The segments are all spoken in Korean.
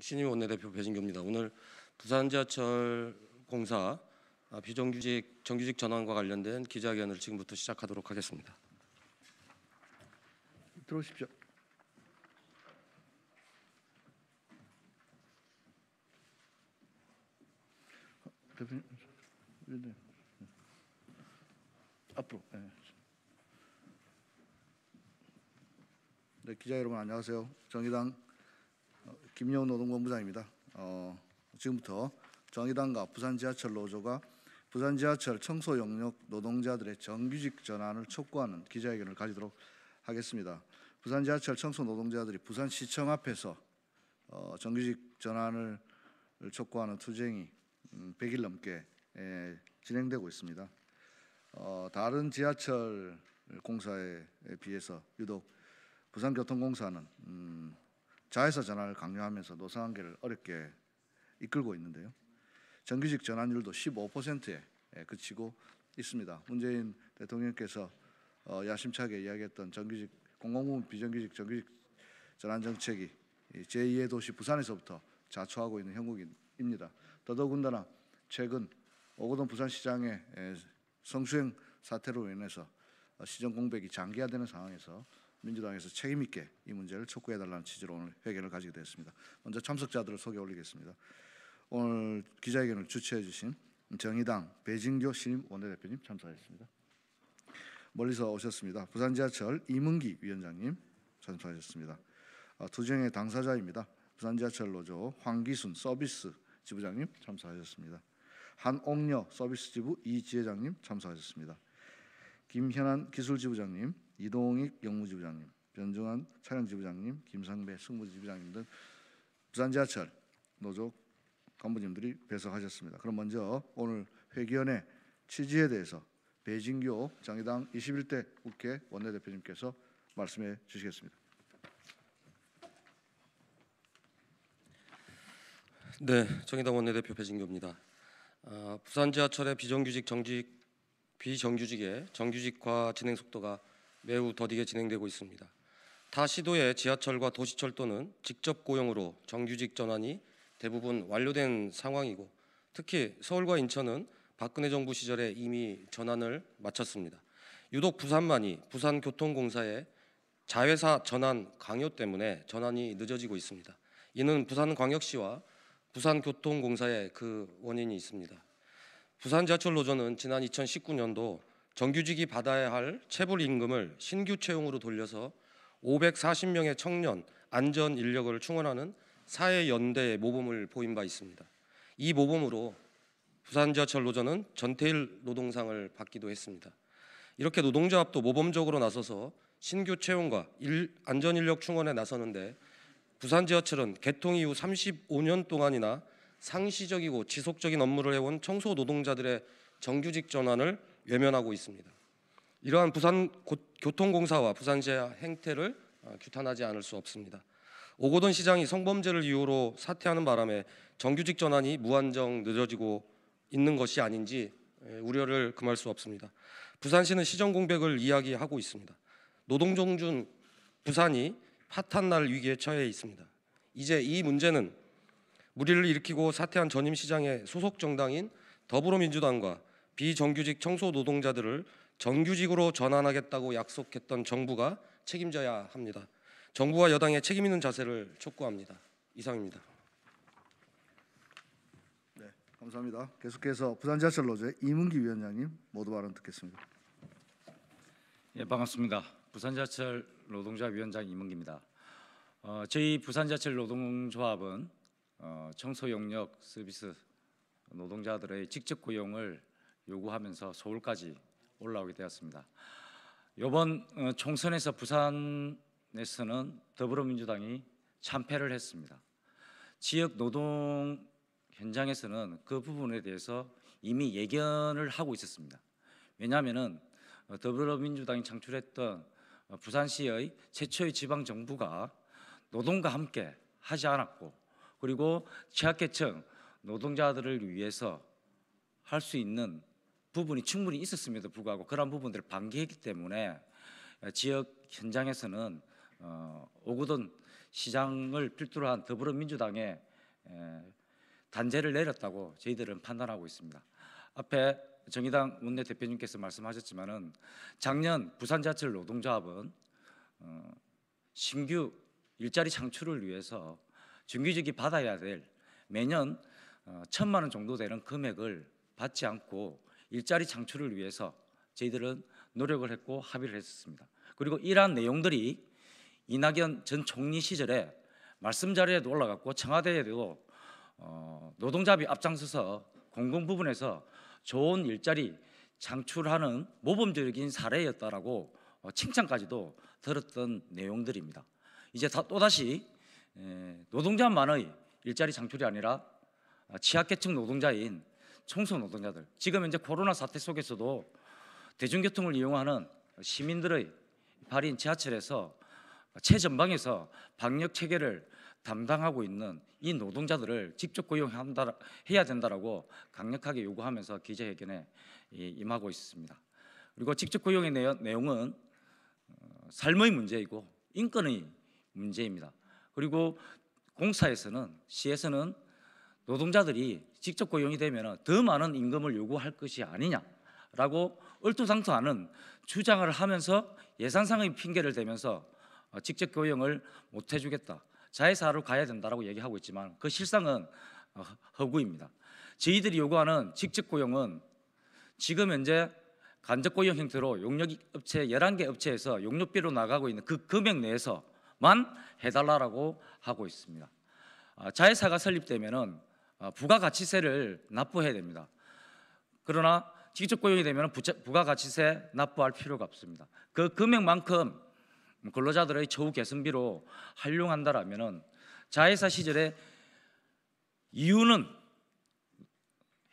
신임 원내대표 배진규입니다. 오늘 부산지하철 공사 아, 비정규직 정규직 전환과 관련된 기자회견을 지금부터 시작하도록 하겠습니다. 들어오십시오. 대표님, 네, 네. 앞으로. 네. 네, 기자 여러분 안녕하세요. 정의당 김영 노동본부장입니다. 어, 지금부터 정의당과 부산 지하철 노조가 부산 지하철 청소 영역 노동자들의 정규직 전환을 촉구하는 기자회견을 가지도록 하겠습니다. 부산 지하철 청소 노동자들이 부산 시청 앞에서 어, 정규직 전환을 촉구하는 투쟁이 음, 100일 넘게 에, 예, 진행되고 있습니다. 어, 다른 지하철 공사에 비해서 유독 부산교통공사는 음, 자회사 전환을 강요하면서 노사관계를 어렵게 이끌고 있는데요. 정규직 전환율도 15%에 예, 그치고 있습니다. 문재인 대통령께서 어, 야심차게 이야기했던 정규직 공공부문 비정규직 정규직 전환 정책이 제2의 도시 부산에서부터 자초하고 있는 형국입니다. 더더군다나 최근 오거돈 부산시장의 성수행 사태로 인해서 시정 공백이 장기화되는 상황에서 민주당에서 책임 있게 이 문제를 촉구해 달라는 취지로 오늘 회견을 가지게 됐습니다. 먼저 참석자들을 소개 올리겠습니다. 오늘 기자회견을 주최해 주신 정의당 배진교 신임 원내대표님 참석하셨습니다. 멀리서 오셨습니다. 부산지하철 이문기 위원장님 참석하셨습니다. 투쟁의 아, 당사자입니다. 부산지하철 노조 황기순 서비스 지부장님 참석하셨습니다. 한옥녀 서비스 지부 이지회장님 참석하셨습니다. 김현안 기술지부장님 이동익 영무지부장님, 변종환 차량지부장님, 김상배 승무지부장님 등 부산지하철 노조 간부님들이 배석하셨습니다. 그럼 먼저 오늘 회기연의 취지에 대해서 배진교 장의당 21대 국회 원내대표님께서 말씀해 주시겠습니다. 네, 정의당 원내대표 배진교입니다. 어, 아, 부산 지하철의 비정규직 정직 비정규직의 정규직화 진행 속도가 매우 더디게 진행되고 있습니다. 타 시도의 지하철과 도시철도는 직접 고용으로 정규직 전환이 대부분 완료된 상황이고 특히 서울과 인천은 박근혜 정부 시절에 이미 전환을 마쳤습니다. 유독 부산만이 부산교통공사의 자회사 전환 강요 때문에 전환이 늦어지고 있습니다. 이는 부산광역시와 부산교통공사의 그 원인이 있습니다. 부산 지하철 노조는 지난 2019년도 정규직이 받아야 할 체불 임금을 신규 채용으로 돌려서 540명의 청년 안전 인력을 충원하는 사회 연대의 모범을 보인 바 있습니다. 이 모범으로 부산 지하철 노조는 전태일 노동상을 받기도 했습니다. 이렇게 노동조합도 모범적으로 나서서 신규 채용과 일, 안전 인력 충원에 나서는데 부산 지하철은 개통 이후 35년 동안이나 상시적이고 지속적인 업무를 해온 청소 노동자들의 정규직 전환을 외면하고 있습니다. 이러한 부산 교통공사와 부산시의 행태를 어, 규탄하지 않을 수 없습니다. 오고돈 시장이 성범죄를 이유로 사퇴하는 바람에 정규직 전환이 무한정 늦어지고 있는 것이 아닌지 우려를 금할 수 없습니다. 부산시는 시정 공백을 이야기하고 있습니다. 노동종준 부산이 파탄날 위기에 처해 있습니다. 이제 이 문제는 무리를 일으키고 사퇴한 전임 시장의 소속 정당인 더불어민주당과 비정규직 청소 노동자들을 정규직으로 전환하겠다고 약속했던 정부가 책임져야 합니다. 정부와 여당의 책임 있는 자세를 촉구합니다. 이상입니다. 네, 감사합니다. 계속해서 부산지하철 노조 이문기 위원장님 모두 발언 듣겠습니다. 예, 반갑습니다. 부산지하철 노동자 위원장 이문기입니다. 어, 저희 부산지하철 노동조합은 어, 청소 영역 서비스 노동자들의 직접 고용을 요구하면서 서울까지 올라오게 되었습니다. 이번 어, 총선에서 부산에서는 더불어민주당이 참패를 했습니다. 지역 노동 현장에서는 그 부분에 대해서 이미 예견을 하고 있었습니다. 왜냐하면은 어, 더불어민주당이 창출했던 어, 부산시의 최초의 지방 정부가 노동과 함께 하지 않았고 그리고 취약계층 노동자들을 위해서 할 수 있는 부분이 충분히 있었음에도 불구하고 그런 부분들을 방기했기 때문에 어, 지역 현장에서는 어, 오구돈 시장을 필두로 한 더불어민주당의 에, 단죄를 내렸다고 저희들은 판단하고 있습니다. 앞에 정의당 원내 대표님께서 말씀하셨지만은 작년 부산자치를 노동조합은 어, 신규 일자리 창출을 위해서 중기적이 받아야 될 매년 어, 천만 원 정도 되는 금액을 받지 않고 일자리 창출을 위해서 저희들은 노력을 했고 합의를 했었습니다. 그리고 이러한 내용들이 이낙연 전 총리 시절에 말씀 자리에도 올라갔고 청와대에도 어, 노동자비 앞장서서 공공 부분에서 좋은 일자리 창출하는 모범적인 사례였다라고 어, 칭찬까지도 들었던 내용들입니다. 이제 다, 또다시 에, 노동자만의 일자리 창출이 아니라 아, 취약계층 노동자인 청소 노동자들 지금 현재 코로나 사태 속에서도 대중교통을 이용하는 시민들의 발인 지하철에서 최전방에서 방역 체계를 담당하고 있는 이 노동자들을 직접 고용 해야 된다라고 강력하게 요구하면서 기자회견에 예, 임하고 있습니다. 그리고 직접 고용의 내용은 어, 삶의 문제이고 인권의 문제입니다. 그리고 공사에서는 시에서는 노동자들이 직접 고용이 되면 더 많은 임금을 요구할 것이 아니냐라고 얼토당토하는 주장을 하면서 예산상의 핑계를 대면서 어, 직접 고용을 못 해주겠다 자회사로 가야 된다라고 얘기하고 있지만 그 실상은 어, 허구입니다. 저희들이 요구하는 직접 고용은 지금 현재 간접 고용 형태로 용역 업체 11개 업체에서 용역비로 나가고 있는 그 금액 내에서만 해달라라고 하고 있습니다. 아, 자회사가 설립되면은 어, 부가가치세를 납부해야 됩니다. 그러나 직접 고용이 되면 부가가치세 납부할 필요가 없습니다. 그 금액만큼 근로자들의 처우 개선비로 활용한다라면 자회사 시절에 이유는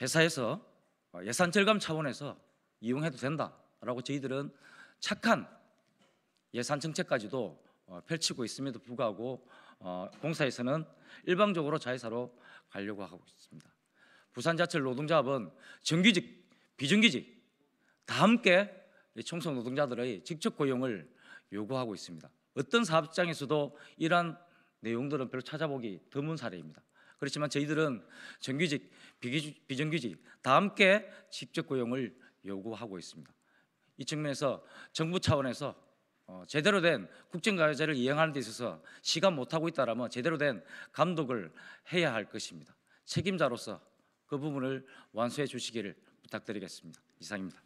회사에서 예산 절감 차원에서 이용해도 된다라고 저희들은 착한 예산 정책까지도 어, 펼치고 있음에도 불구하고 어, 공사에서는 일방적으로 자회사로 하려고 하고 있습니다. 부산자철 노동조합은 정규직, 비정규직 다 함께 청소 노동자들의 직접 고용을 요구하고 있습니다. 어떤 사업장에서도 이러한 내용들은 별로 찾아보기 드문 사례입니다. 그렇지만 저희들은 정규직, 비정규직 다 함께 직접 고용을 요구하고 있습니다. 이 측면에서 정부 차원에서 어, 제대로 된 국정과제를 이행하는 데 있어서 시간 못하고 있다라면 제대로 된 감독을 해야 할 것입니다. 책임자로서 그 부분을 완수해 주시기를 부탁드리겠습니다. 이상입니다.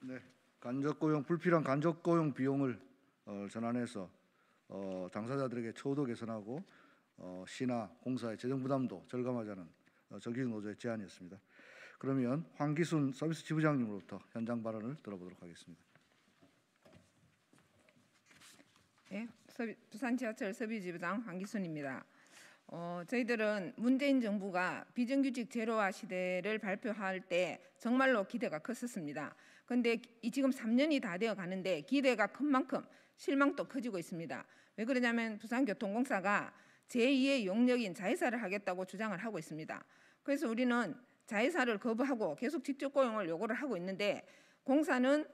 네, 간접고용 불필요한 간접고용 비용을 어, 전환해서 어, 당사자들에게 처우도 개선하고 어, 시나 공사의 재정 부담도 절감하자는 어, 정기준 노조의 제안이었습니다. 그러면 황기순 서비스 지부장님으로부터 현장 발언을 들어보도록 하겠습니다. 예, 부산지하철 서비지부장 황기순입니다. 어, 저희들은 문재인 정부가 비정규직 제로화 시대를 발표할 때 정말로 기대가 컸었습니다. 그런데 지금 3년이 다 되어 가는데 기대가 큰 만큼 실망도 커지고 있습니다. 왜 그러냐면 부산교통공사가 제2의 용역인 자회사를 하겠다고 주장을 하고 있습니다. 그래서 우리는 자회사를 거부하고 계속 직접 고용을 요구를 하고 있는데 공사는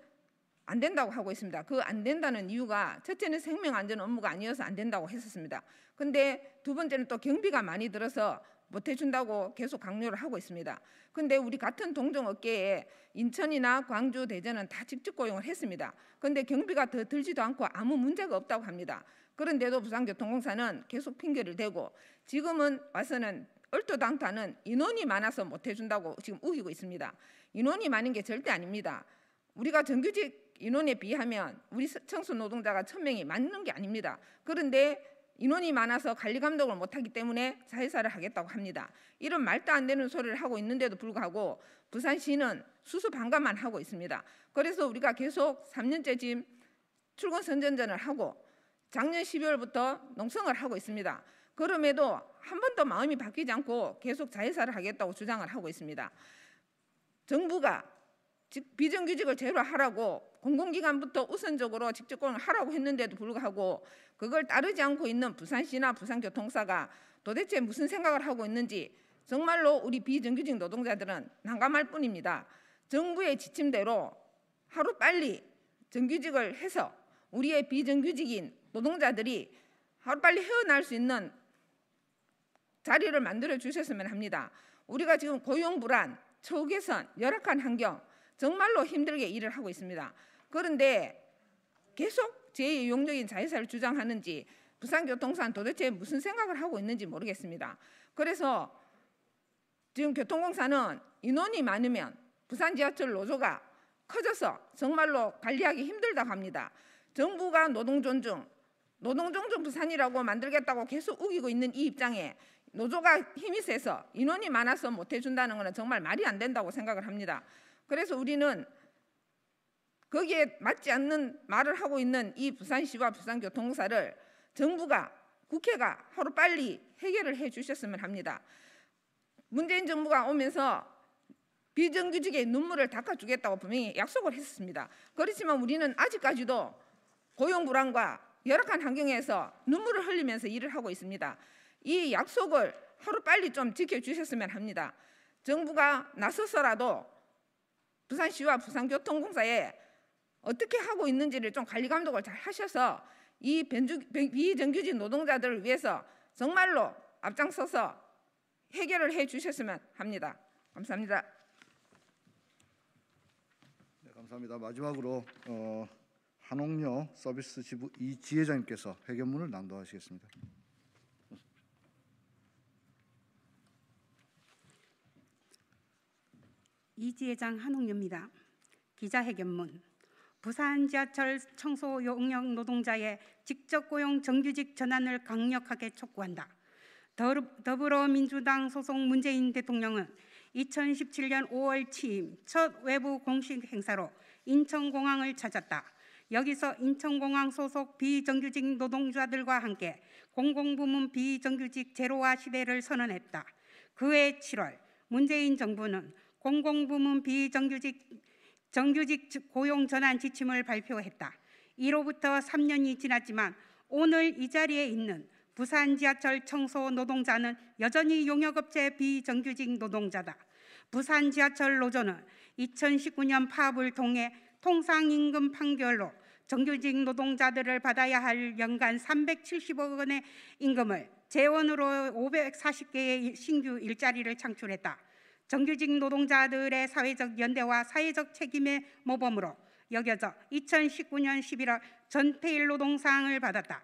안 된다고 하고 있습니다. 그 안 된다는 이유가 첫째는 생명 안전 업무가 아니어서 안 된다고 했었습니다. 근데 두 번째는 또 경비가 많이 들어서 못 해준다고 계속 강요를 하고 있습니다. 근데 우리 같은 동종 업계에 인천이나 광주, 대전은 다 직접 고용을 했습니다. 근데 경비가 더 들지도 않고 아무 문제가 없다고 합니다. 그런데도 부산교통공사는 계속 핑계를 대고 지금은 와서는 얼토당타는 토 인원이 많아서 못 해준다고 지금 우기고 있습니다. 인원이 많은 게 절대 아닙니다. 우리가 정규직 인원에 비하면 우리 청소 노동자가 천명이 맞는 게 아닙니다. 그런데 인원이 많아서 관리 감독을 못하기 때문에 자회사를 하겠다고 합니다. 이런 말도 안 되는 소리를 하고 있는데도 불구하고 부산시는 수수 방관만 하고 있습니다. 그래서 우리가 계속 3년째 지금 출근 선전전을 하고 작년 12월부터 농성을 하고 있습니다. 그럼에도 한 번도 마음이 바뀌지 않고 계속 자회사를 하겠다고 주장을 하고 있습니다. 정부가 비정규직을 제로하라고 공공기관부터 우선적으로 직접 고용을 하라고 했는데도 불구하고 그걸 따르지 않고 있는 부산시나 부산교통사가 도대체 무슨 생각을 하고 있는지 정말로 우리 비정규직 노동자들은 난감할 뿐입니다. 정부의 지침대로 하루빨리 정규직을 해서 우리의 비정규직인 노동자들이 하루빨리 헤어날 수 있는 자리를 만들어 주셨으면 합니다. 우리가 지금 고용 불안, 처우 개선, 열악한 환경 정말로 힘들게 일을 하고 있습니다. 그런데 계속 제 용적인 자회사를 주장하는지 부산교통사는 도대체 무슨 생각을 하고 있는지 모르겠습니다. 그래서 지금 교통공사는 인원이 많으면 부산 지하철 노조가 커져서 정말로 관리하기 힘들다고 합니다. 정부가 노동존중, 노동존중 부산이라고 만들겠다고 계속 우기고 있는 이 입장에 노조가 힘이 세서 인원이 많아서 못해준다는 것은 정말 말이 안 된다고 생각을 합니다. 그래서 우리는 거기에 맞지 않는 말을 하고 있는 이 부산시와 부산교통사를 정부가 국회가 하루빨리 해결을 해 주셨으면 합니다. 문재인 정부가 오면서 비정규직의 눈물을 닦아주겠다고 분명히 약속을 했습니다. 그렇지만 우리는 아직까지도 고용 불안과 열악한 환경에서 눈물을 흘리면서 일을 하고 있습니다. 이 약속을 하루빨리 좀 지켜주셨으면 합니다. 정부가 나서서라도 부산시와 부산교통공사에 어떻게 하고 있는지를 좀 관리 감독을 잘 하셔서 이 변주, 비정규직 노동자들을 위해서 정말로 앞장서서 해결을 해 주셨으면 합니다. 감사합니다. 네, 감사합니다. 마지막으로 어, 한옥녀 서비스 지부 이 지회장님께서 회견문을 낭독하시겠습니다. 이지혜장한홍녀입니다 기자회견문 부산 지하철 청소 용역 노동자의 직접 고용 정규직 전환을 강력하게 촉구한다. 더불어민주당 소속 문재인 대통령은 2017년 5월 취임 첫 외부 공식 행사로 인천공항을 찾았다. 여기서 인천공항 소속 비정규직 노동자들과 함께 공공부문 비정규직 제로화 시대를 선언했다. 그해 7월 문재인 정부는 공공부문 비정규직 정규직 고용 전환 지침을 발표했다. 이로부터 3년이 지났지만 오늘 이 자리에 있는 부산 지하철 청소 노동자는 여전히 용역업체 비정규직 노동자다. 부산 지하철 노조는 2019년 파업을 통해 통상임금 판결로 정규직 노동자들을 받아야 할 연간 370억 원의 임금을 재원으로 540개의 신규 일자리를 창출했다. 정규직 노동자들의 사회적 연대와 사회적 책임의 모범으로 여겨져 2019년 11월 전태일 노동상을 받았다.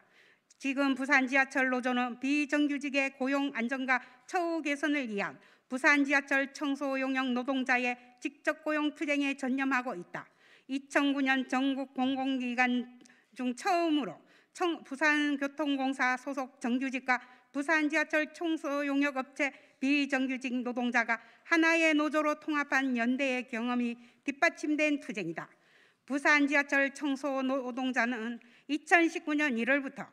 지금 부산 지하철 노조는 비정규직의 고용 안정과 처우 개선을 위한 부산 지하철 청소 용역 노동자의 직접 고용 투쟁에 전념하고 있다. 2009년 전국 공공기관 중 처음으로 부산교통공사 소속 정규직과 부산 지하철 청소 용역업체 비정규직 노동자가 하나의 노조로 통합한 연대의 경험이 뒷받침된 투쟁이다. 부산 지하철 청소 노동자는 2019년 1월부터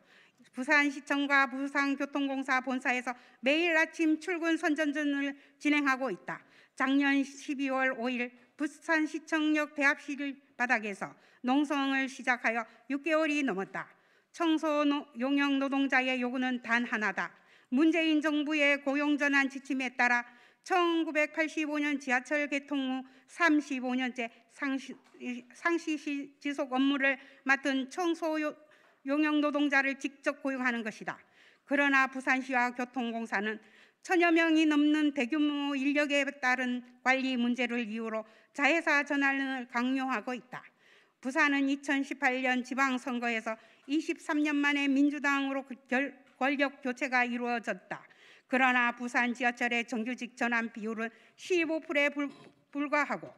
부산시청과 부산교통공사 본사에서 매일 아침 출근 선전전을 진행하고 있다. 작년 12월 5일 부산시청역 대합실 바닥에서 농성을 시작하여 6개월이 넘었다. 청소 용역 노동자의 요구는 단 하나다. 문재인 정부의 고용전환 지침에 따라 1985년 지하철 개통 후 35년째 상시, 상시 지속 업무를 맡은 청소 용역 노동자를 직접 고용하는 것이다. 그러나 부산시와 교통공사는 천여 명이 넘는 대규모 인력에 따른 관리 문제를 이유로 자회사 전환을 강요하고 있다. 부산은 2018년 지방선거에서 23년 만에 민주당으로 그 결, 권력 교체가 이루어졌다. 그러나 부산 지하철의 정규직 전환 비율은 15%에 불, 불과하고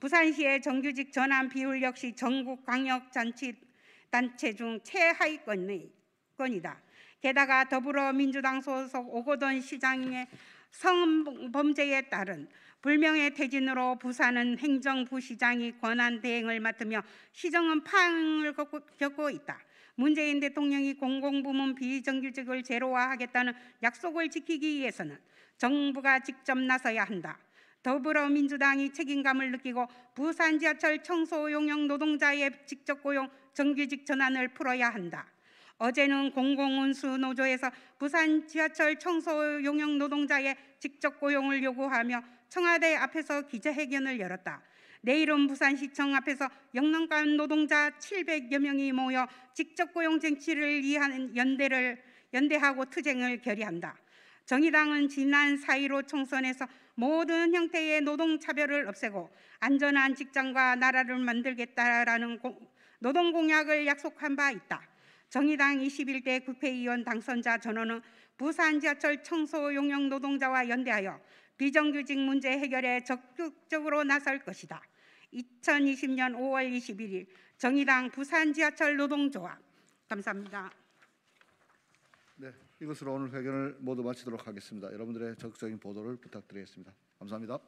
부산시의 정규직 전환 비율 역시 전국 광역자치단체 중 최하위권이다. 게다가 더불어민주당 소속 오거돈 시장의 성범죄에 따른 불명의 퇴진으로 부산은 행정부 시장이 권한 대행을 맡으며 시정은 파행을 겪고 있다. 문재인 대통령이 공공부문 비정규직을 제로화하겠다는 약속을 지키기 위해서는 정부가 직접 나서야 한다. 더불어민주당이 책임감을 느끼고 부산 지하철 청소 용역 노동자의 직접 고용 정규직 전환을 풀어야 한다. 어제는 공공운수 노조에서 부산 지하철 청소 용역 노동자의 직접 고용을 요구하며 청와대 앞에서 기자회견을 열었다. 내일은 부산시청 앞에서 영남권 노동자 700여 명이 모여 직접 고용 쟁취를 위한 연대를 연대하고 투쟁을 결의한다. 정의당은 지난 4.15 총선에서 모든 형태의 노동 차별을 없애고 안전한 직장과 나라를 만들겠다라는 노동 공약을 약속한 바 있다. 정의당 21대 국회의원 당선자 전원은 부산 지하철 청소 용역 노동자와 연대하여 비정규직 문제 해결에 적극적으로 나설 것이다. 2020년 5월 21일 정의당 부산 지하철 노동조합 감사합니다. 네, 이것으로 오늘 회견을 모두 마치도록 하겠습니다. 여러분들의 적극적인 보도를 부탁드리겠습니다. 감사합니다.